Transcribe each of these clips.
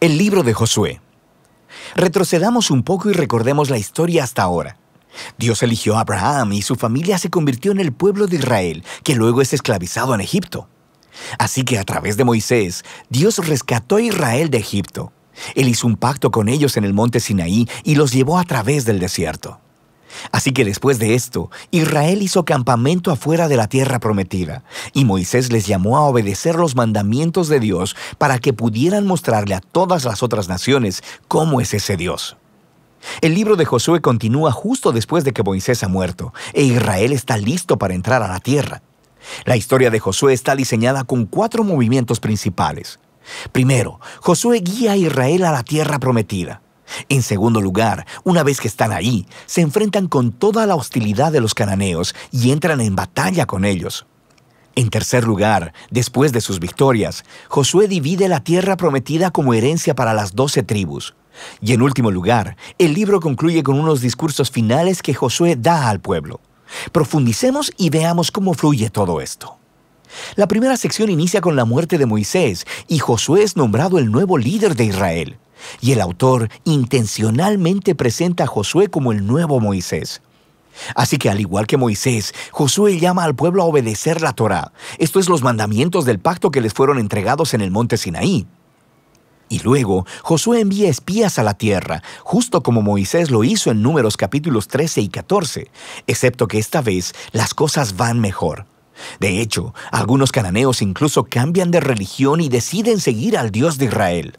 El libro de Josué. Retrocedamos un poco y recordemos la historia hasta ahora. Dios eligió a Abraham y su familia se convirtió en el pueblo de Israel, que luego es esclavizado en Egipto. Así que a través de Moisés, Dios rescató a Israel de Egipto. Él hizo un pacto con ellos en el monte Sinaí y los llevó a través del desierto. Así que después de esto, Israel hizo campamento afuera de la tierra prometida, y Moisés les llamó a obedecer los mandamientos de Dios para que pudieran mostrarle a todas las otras naciones cómo es ese Dios. El libro de Josué continúa justo después de que Moisés ha muerto, e Israel está listo para entrar a la tierra. La historia de Josué está diseñada con cuatro movimientos principales. Primero, Josué guía a Israel a la tierra prometida. En segundo lugar, una vez que están ahí, se enfrentan con toda la hostilidad de los cananeos y entran en batalla con ellos. En tercer lugar, después de sus victorias, Josué divide la tierra prometida como herencia para las doce tribus. Y en último lugar, el libro concluye con unos discursos finales que Josué da al pueblo. Profundicemos y veamos cómo fluye todo esto. La primera sección inicia con la muerte de Moisés y Josué es nombrado el nuevo líder de Israel. Y el autor intencionalmente presenta a Josué como el nuevo Moisés. Así que al igual que Moisés, Josué llama al pueblo a obedecer la Torá, esto es los mandamientos del pacto que les fueron entregados en el monte Sinaí. Y luego, Josué envía espías a la tierra, justo como Moisés lo hizo en Números capítulos 13 y 14, excepto que esta vez las cosas van mejor. De hecho, algunos cananeos incluso cambian de religión y deciden seguir al Dios de Israel.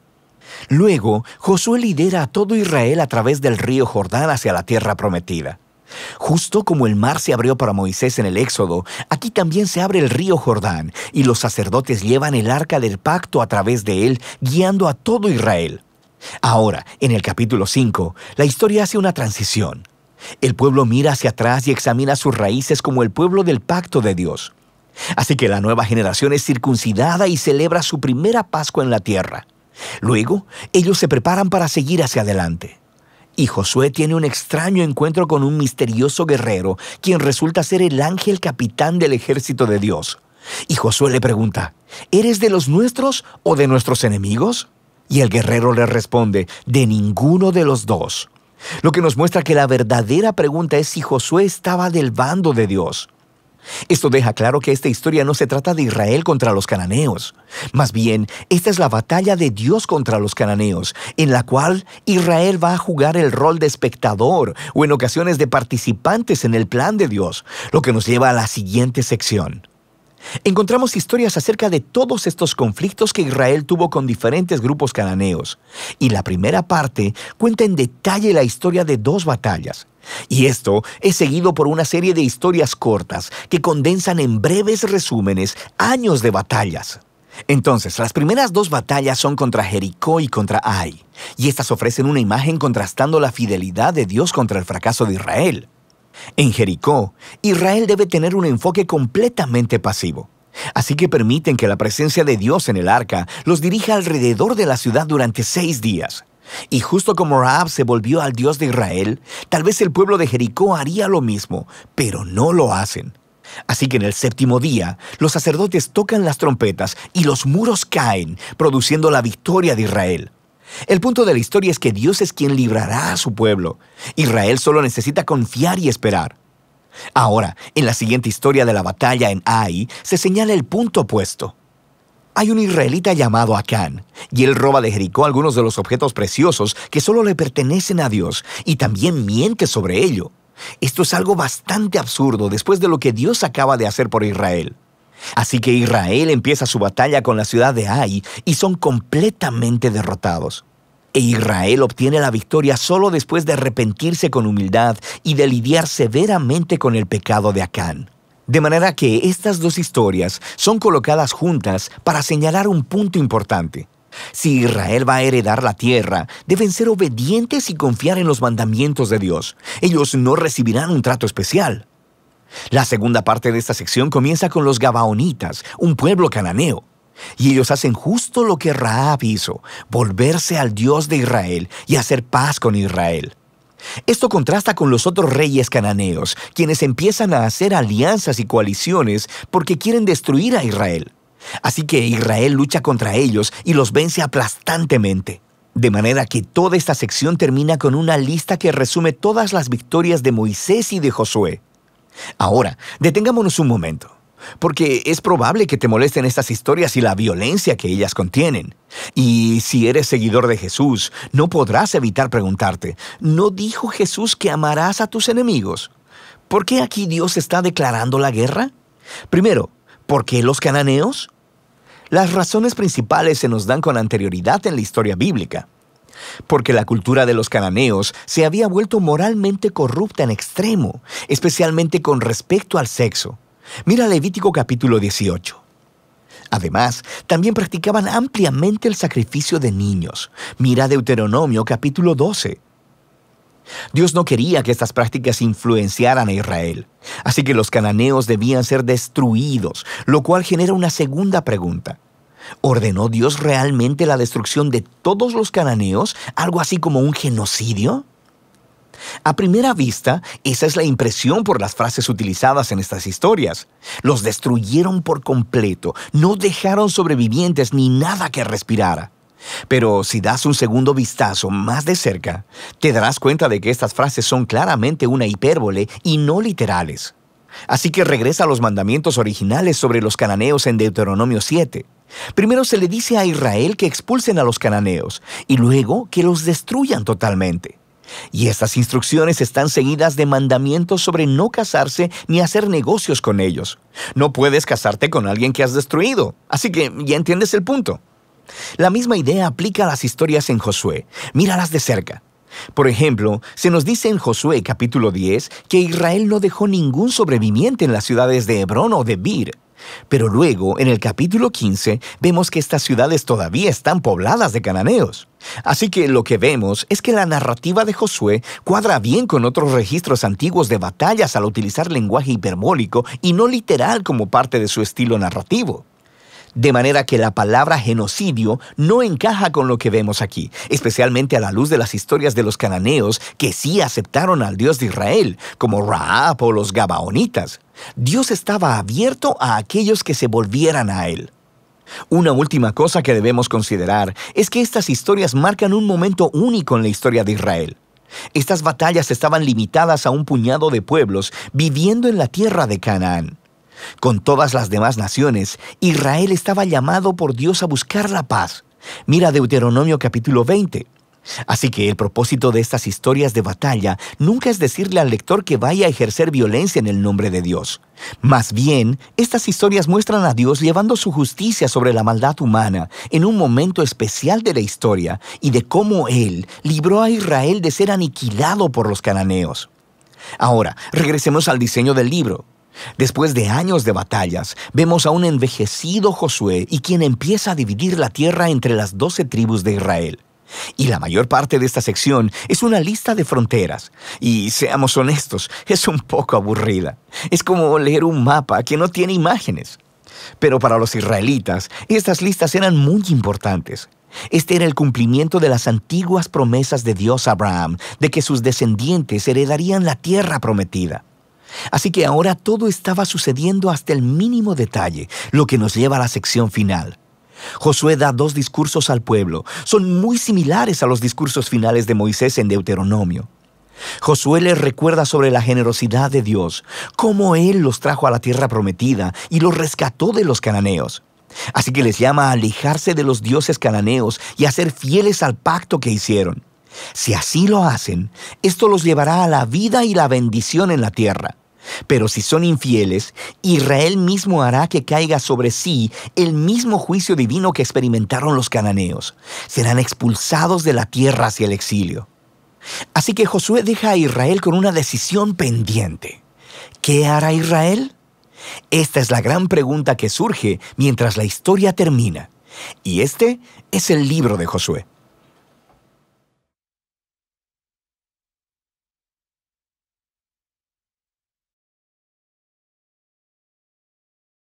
Luego, Josué lidera a todo Israel a través del río Jordán hacia la tierra prometida. Justo como el mar se abrió para Moisés en el Éxodo, aquí también se abre el río Jordán, y los sacerdotes llevan el arca del pacto a través de él, guiando a todo Israel. Ahora, en el capítulo 5, la historia hace una transición. El pueblo mira hacia atrás y examina sus raíces como el pueblo del pacto de Dios. Así que la nueva generación es circuncidada y celebra su primera Pascua en la tierra. Luego, ellos se preparan para seguir hacia adelante. Y Josué tiene un extraño encuentro con un misterioso guerrero, quien resulta ser el ángel capitán del ejército de Dios. Y Josué le pregunta, ¿eres de los nuestros o de nuestros enemigos? Y el guerrero le responde, de ninguno de los dos. Lo que nos muestra que la verdadera pregunta es si Josué estaba del bando de Dios. Esto deja claro que esta historia no se trata de Israel contra los cananeos. Más bien, esta es la batalla de Dios contra los cananeos, en la cual Israel va a jugar el rol de espectador o en ocasiones de participantes en el plan de Dios, lo que nos lleva a la siguiente sección. Encontramos historias acerca de todos estos conflictos que Israel tuvo con diferentes grupos cananeos. Y la primera parte cuenta en detalle la historia de dos batallas. Y esto es seguido por una serie de historias cortas que condensan en breves resúmenes años de batallas. Entonces, las primeras dos batallas son contra Jericó y contra Ai, y estas ofrecen una imagen contrastando la fidelidad de Dios contra el fracaso de Israel. En Jericó, Israel debe tener un enfoque completamente pasivo. Así que permiten que la presencia de Dios en el arca los dirija alrededor de la ciudad durante seis días. Y justo como Raab se volvió al Dios de Israel, tal vez el pueblo de Jericó haría lo mismo, pero no lo hacen. Así que en el séptimo día, los sacerdotes tocan las trompetas y los muros caen, produciendo la victoria de Israel. El punto de la historia es que Dios es quien librará a su pueblo. Israel solo necesita confiar y esperar. Ahora, en la siguiente historia de la batalla en Ai, se señala el punto opuesto. Hay un israelita llamado Acán, y él roba de Jericó algunos de los objetos preciosos que solo le pertenecen a Dios, y también miente sobre ello. Esto es algo bastante absurdo después de lo que Dios acaba de hacer por Israel. Así que Israel empieza su batalla con la ciudad de Ai y son completamente derrotados. E Israel obtiene la victoria solo después de arrepentirse con humildad y de lidiar severamente con el pecado de Acán. De manera que estas dos historias son colocadas juntas para señalar un punto importante. Si Israel va a heredar la tierra, deben ser obedientes y confiar en los mandamientos de Dios. Ellos no recibirán un trato especial. La segunda parte de esta sección comienza con los Gabaonitas, un pueblo cananeo. Y ellos hacen justo lo que Raab hizo, volverse al Dios de Israel y hacer paz con Israel. Esto contrasta con los otros reyes cananeos, quienes empiezan a hacer alianzas y coaliciones porque quieren destruir a Israel. Así que Israel lucha contra ellos y los vence aplastantemente. De manera que toda esta sección termina con una lista que resume todas las victorias de Moisés y de Josué. Ahora, detengámonos un momento, porque es probable que te molesten estas historias y la violencia que ellas contienen. Y si eres seguidor de Jesús, no podrás evitar preguntarte, ¿no dijo Jesús que amarás a tus enemigos? ¿Por qué aquí Dios está declarando la guerra? Primero, ¿por qué los cananeos? Las razones principales se nos dan con anterioridad en la historia bíblica porque la cultura de los cananeos se había vuelto moralmente corrupta en extremo, especialmente con respecto al sexo. Mira Levítico capítulo 18. Además, también practicaban ampliamente el sacrificio de niños. Mira Deuteronomio capítulo 12. Dios no quería que estas prácticas influenciaran a Israel, así que los cananeos debían ser destruidos, lo cual genera una segunda pregunta. ¿Ordenó Dios realmente la destrucción de todos los cananeos, algo así como un genocidio? A primera vista, esa es la impresión por las frases utilizadas en estas historias. Los destruyeron por completo, no dejaron sobrevivientes ni nada que respirara. Pero si das un segundo vistazo más de cerca, te darás cuenta de que estas frases son claramente una hipérbole y no literales. Así que regresa a los mandamientos originales sobre los cananeos en Deuteronomio 7. Primero se le dice a Israel que expulsen a los cananeos y luego que los destruyan totalmente. Y estas instrucciones están seguidas de mandamientos sobre no casarse ni hacer negocios con ellos. No puedes casarte con alguien que has destruido. Así que ya entiendes el punto. La misma idea aplica a las historias en Josué. Míralas de cerca. Por ejemplo, se nos dice en Josué capítulo 10 que Israel no dejó ningún sobreviviente en las ciudades de Hebrón o de Bir. Pero luego, en el capítulo 15, vemos que estas ciudades todavía están pobladas de cananeos. Así que lo que vemos es que la narrativa de Josué cuadra bien con otros registros antiguos de batallas al utilizar lenguaje hiperbólico y no literal como parte de su estilo narrativo. De manera que la palabra genocidio no encaja con lo que vemos aquí, especialmente a la luz de las historias de los cananeos que sí aceptaron al Dios de Israel, como Raab o los Gabaonitas. Dios estaba abierto a aquellos que se volvieran a Él. Una última cosa que debemos considerar es que estas historias marcan un momento único en la historia de Israel. Estas batallas estaban limitadas a un puñado de pueblos viviendo en la tierra de Canaán. Con todas las demás naciones, Israel estaba llamado por Dios a buscar la paz. Mira Deuteronomio capítulo 20. Así que el propósito de estas historias de batalla nunca es decirle al lector que vaya a ejercer violencia en el nombre de Dios. Más bien, estas historias muestran a Dios llevando su justicia sobre la maldad humana en un momento especial de la historia y de cómo Él libró a Israel de ser aniquilado por los cananeos. Ahora, regresemos al diseño del libro. Después de años de batallas, vemos a un envejecido Josué y quien empieza a dividir la tierra entre las doce tribus de Israel. Y la mayor parte de esta sección es una lista de fronteras. Y seamos honestos, es un poco aburrida. Es como leer un mapa que no tiene imágenes. Pero para los israelitas, estas listas eran muy importantes. Este era el cumplimiento de las antiguas promesas de Dios Abraham, de que sus descendientes heredarían la tierra prometida. Así que ahora todo estaba sucediendo hasta el mínimo detalle, lo que nos lleva a la sección final. Josué da dos discursos al pueblo. Son muy similares a los discursos finales de Moisés en Deuteronomio. Josué les recuerda sobre la generosidad de Dios, cómo Él los trajo a la tierra prometida y los rescató de los cananeos. Así que les llama a alejarse de los dioses cananeos y a ser fieles al pacto que hicieron. Si así lo hacen, esto los llevará a la vida y la bendición en la tierra. Pero si son infieles, Israel mismo hará que caiga sobre sí el mismo juicio divino que experimentaron los cananeos. Serán expulsados de la tierra hacia el exilio. Así que Josué deja a Israel con una decisión pendiente. ¿Qué hará Israel? Esta es la gran pregunta que surge mientras la historia termina. Y este es el libro de Josué.